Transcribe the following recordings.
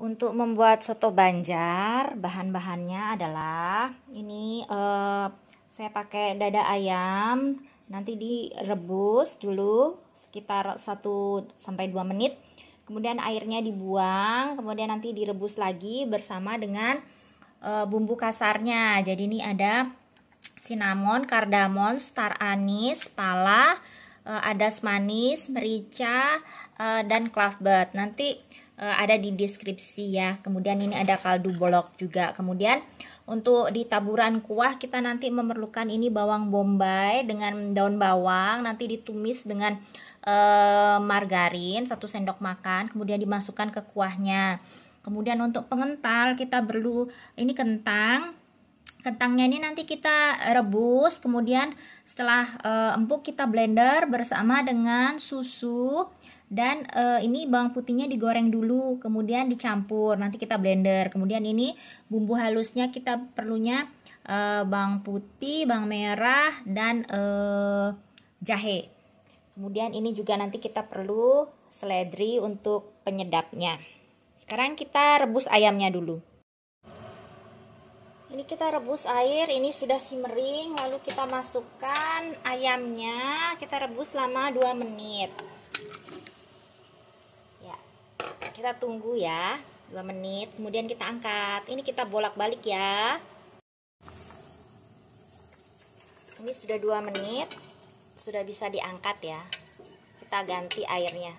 Untuk membuat soto banjar, bahan-bahannya adalah ini eh, saya pakai dada ayam, nanti direbus dulu sekitar 1 2 menit. Kemudian airnya dibuang, kemudian nanti direbus lagi bersama dengan eh, bumbu kasarnya. Jadi ini ada cinnamon, kardamon, star anis, pala, eh, adas manis, merica, Eh, dan clovebud. Nanti uh, ada di deskripsi ya. Kemudian ini ada kaldu bolok juga. Kemudian untuk di taburan kuah kita nanti memerlukan ini bawang bombay dengan daun bawang. Nanti ditumis dengan uh, margarin satu sendok makan. Kemudian dimasukkan ke kuahnya. Kemudian untuk pengental kita perlu ini kentang kentangnya ini nanti kita rebus kemudian setelah e, empuk kita blender bersama dengan susu dan e, ini bawang putihnya digoreng dulu kemudian dicampur nanti kita blender kemudian ini bumbu halusnya kita perlunya e, bawang putih bawang merah dan e, jahe kemudian ini juga nanti kita perlu seledri untuk penyedapnya sekarang kita rebus ayamnya dulu ini kita rebus air ini sudah simmering lalu kita masukkan ayamnya kita rebus selama 2 menit kita tunggu ya 2 menit kemudian kita angkat ini kita bolak-balik ya ini sudah 2 menit sudah bisa diangkat ya kita ganti airnya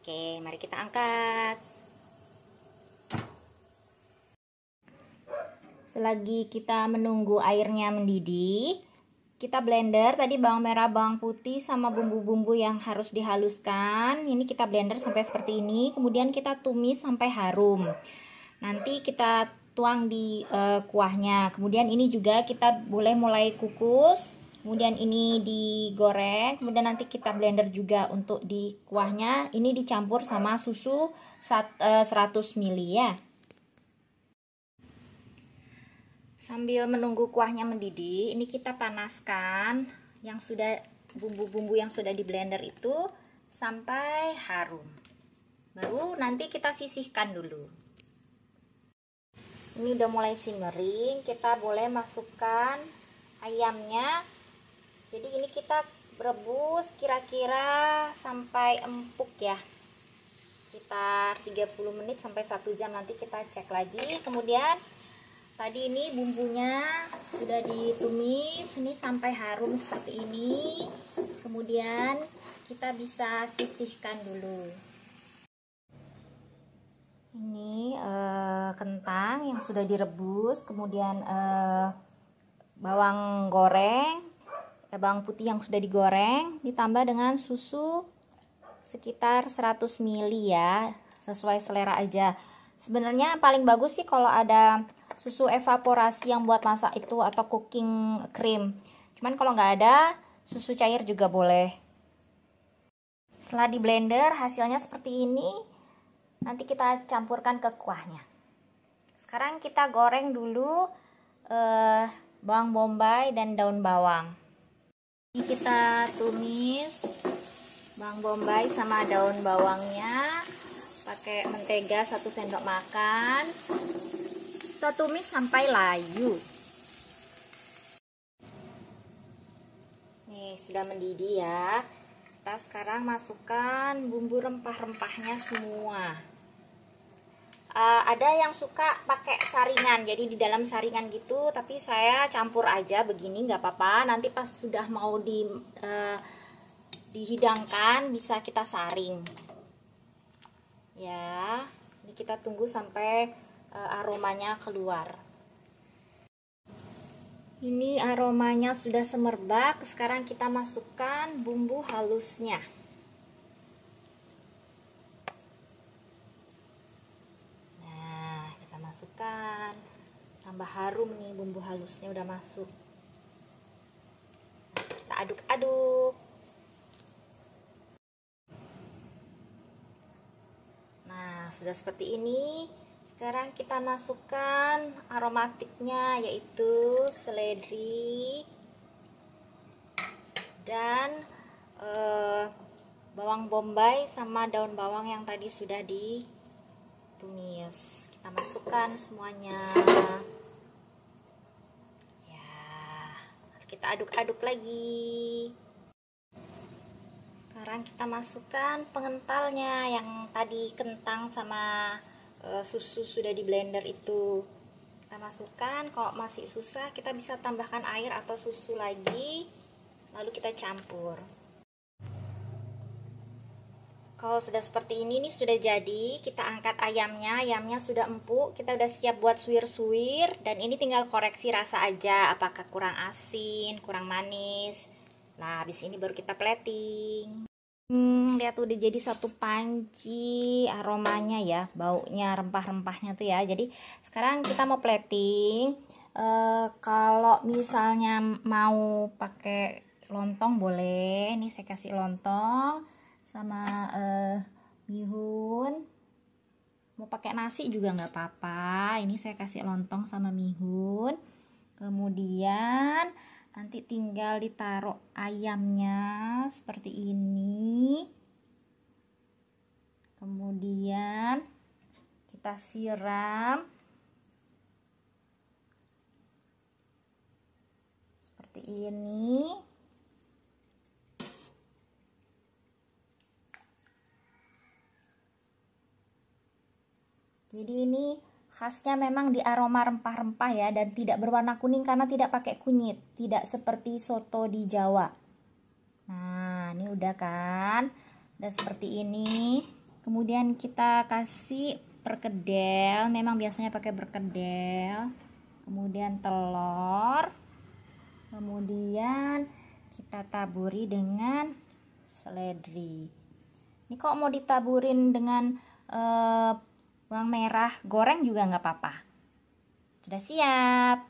oke mari kita angkat selagi kita menunggu airnya mendidih kita blender tadi bawang merah, bawang putih sama bumbu-bumbu yang harus dihaluskan. Ini kita blender sampai seperti ini, kemudian kita tumis sampai harum. Nanti kita tuang di uh, kuahnya. Kemudian ini juga kita boleh mulai kukus. Kemudian ini digoreng, kemudian nanti kita blender juga untuk di kuahnya. Ini dicampur sama susu 100 eh, ml ya. Sambil menunggu kuahnya mendidih, ini kita panaskan yang sudah bumbu-bumbu yang sudah di blender itu sampai harum. Baru nanti kita sisihkan dulu. Ini udah mulai simmering, kita boleh masukkan ayamnya. Jadi ini kita rebus kira-kira sampai empuk ya sekitar 30 menit sampai 1 jam nanti kita cek lagi kemudian tadi ini bumbunya sudah ditumis ini sampai harum seperti ini kemudian kita bisa sisihkan dulu ini e, kentang yang sudah direbus kemudian e, bawang goreng eh, bawang putih yang sudah digoreng ditambah dengan susu sekitar 100 ml ya sesuai selera aja sebenarnya paling bagus sih kalau ada susu evaporasi yang buat masak itu atau cooking cream cuman kalau nggak ada susu cair juga boleh setelah di blender hasilnya seperti ini nanti kita campurkan ke kuahnya sekarang kita goreng dulu eh, bawang bombay dan daun bawang ini kita tumis bawang bombay sama daun bawangnya pakai mentega satu sendok makan kita tumis sampai layu. Nih, sudah mendidih ya. Kita sekarang masukkan bumbu rempah-rempahnya semua. Uh, ada yang suka pakai saringan, jadi di dalam saringan gitu. Tapi saya campur aja begini, nggak apa-apa. Nanti pas sudah mau di uh, dihidangkan bisa kita saring. Ya, ini kita tunggu sampai Eh, aromanya keluar ini aromanya sudah semerbak sekarang kita masukkan bumbu halusnya nah kita masukkan tambah harum nih bumbu halusnya udah masuk kita aduk-aduk nah sudah seperti ini sekarang kita masukkan aromatiknya yaitu seledri dan eh, bawang bombay sama daun bawang yang tadi sudah ditumis kita masukkan semuanya ya kita aduk-aduk lagi sekarang kita masukkan pengentalnya yang tadi kentang sama Eh, susu sudah di blender itu kita masukkan kalau masih susah kita bisa tambahkan air atau susu lagi lalu kita campur kalau sudah seperti ini nih sudah jadi kita angkat ayamnya ayamnya sudah empuk kita udah siap buat suwir-suwir dan ini tinggal koreksi rasa aja apakah kurang asin kurang manis nah habis ini baru kita plating Hmm, lihat udah jadi satu panci aromanya ya, baunya, rempah-rempahnya tuh ya. Jadi sekarang kita mau plating. E, kalau misalnya mau pakai lontong boleh. Ini saya kasih lontong sama e, mihun. Mau pakai nasi juga nggak apa-apa. Ini saya kasih lontong sama mihun. Kemudian nanti tinggal ditaruh ayamnya seperti ini kemudian kita siram seperti ini jadi ini khasnya memang di aroma rempah-rempah ya dan tidak berwarna kuning karena tidak pakai kunyit tidak seperti soto di Jawa nah ini udah kan udah seperti ini kemudian kita kasih perkedel memang biasanya pakai perkedel kemudian telur kemudian kita taburi dengan seledri ini kok mau ditaburin dengan eh, bawang merah goreng juga nggak apa-apa. Sudah siap.